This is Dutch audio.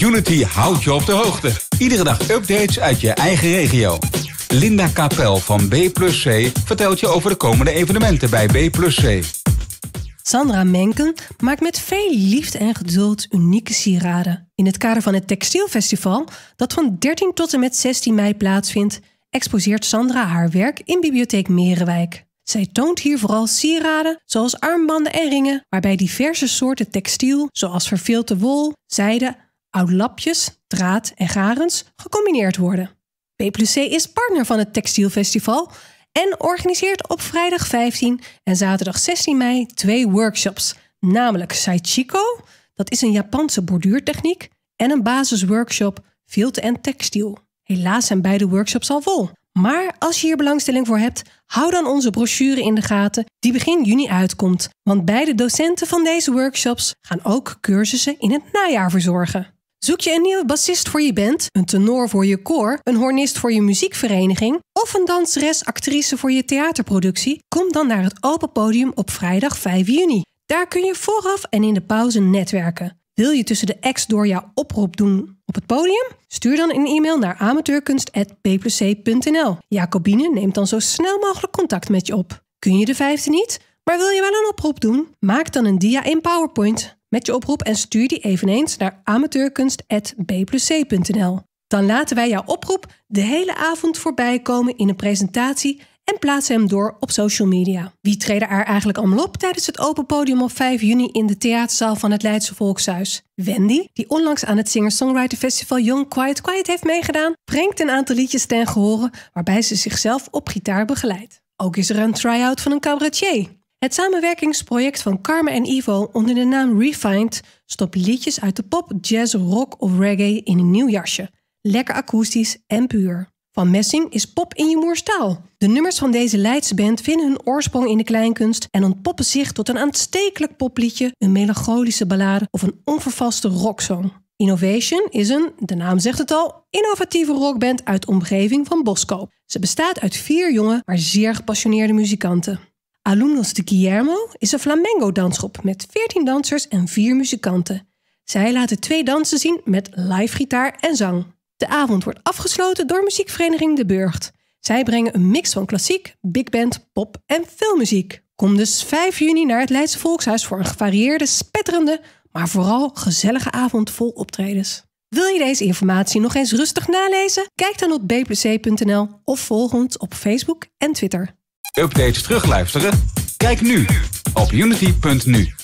Unity houdt je op de hoogte. Iedere dag updates uit je eigen regio. Linda Kapel van B+C vertelt je over de komende evenementen bij B+C. Sandra Menken maakt met veel liefde en geduld unieke sieraden. In het kader van het Textielfestival, dat van 13 tot en met 16 mei plaatsvindt, exposeert Sandra haar werk in Bibliotheek Merenwijk. Zij toont hier vooral sieraden zoals armbanden en ringen, waarbij diverse soorten textiel, zoals verveelde wol, zijde, oud-lapjes, draad en garens gecombineerd worden. PwC is partner van het Textielfestival en organiseert op vrijdag 15 en zaterdag 16 mei twee workshops, namelijk Saichiko, dat is een Japanse borduurtechniek, en een basisworkshop Field en Textiel. Helaas zijn beide workshops al vol. Maar als je hier belangstelling voor hebt, hou dan onze brochure in de gaten die begin juni uitkomt. Want beide docenten van deze workshops gaan ook cursussen in het najaar verzorgen. Zoek je een nieuwe bassist voor je band, een tenor voor je koor, een hornist voor je muziekvereniging of een danseres-actrice voor je theaterproductie? Kom dan naar het open podium op vrijdag 5 juni. Daar kun je vooraf en in de pauze netwerken. Wil je tussen de acts door jouw oproep doen op het podium? Stuur dan een e-mail naar amateurkunst.pwc.nl. Jacobine neemt dan zo snel mogelijk contact met je op. Kun je de vijfde niet, maar wil je wel een oproep doen? Maak dan een dia in PowerPoint met je oproep en stuur die eveneens naar amateurkunst.bplusc.nl. Dan laten wij jouw oproep de hele avond voorbij komen in een presentatie en plaatsen hem door op social media. Wie treden er eigenlijk allemaal op tijdens het open podium op 5 juni in de theaterzaal van het Leidse Volkshuis? Wendy, die onlangs aan het Singer-Songwriter Festival Young Quiet Quiet heeft meegedaan, brengt een aantal liedjes ten gehore waarbij ze zichzelf op gitaar begeleidt. Ook is er een try-out van een cabaretier. Het samenwerkingsproject van Carmen en Ivo onder de naam Refined stopt liedjes uit de pop, jazz, rock of reggae in een nieuw jasje. Lekker akoestisch en puur. Van Messing is pop in je moerstaal. De nummers van deze Leidse band vinden hun oorsprong in de kleinkunst en ontpoppen zich tot een aanstekelijk popliedje, een melancholische ballade of een onvervaste rocksong. Innovation is een, de naam zegt het al, innovatieve rockband uit de omgeving van Boskoop. Ze bestaat uit vier jonge, maar zeer gepassioneerde muzikanten. Alumnos de Guillermo is een flamengo dansgroep met 14 dansers en 4 muzikanten. Zij laten twee dansen zien met live gitaar en zang. De avond wordt afgesloten door muziekvereniging De Burgt. Zij brengen een mix van klassiek, big band, pop en filmmuziek. Kom dus 5 juni naar het Leidse Volkshuis voor een gevarieerde, spetterende, maar vooral gezellige avond vol optredens. Wil je deze informatie nog eens rustig nalezen? Kijk dan op bpc.nl of volg ons op Facebook en Twitter updates terugluisteren? Kijk nu op unity.nu.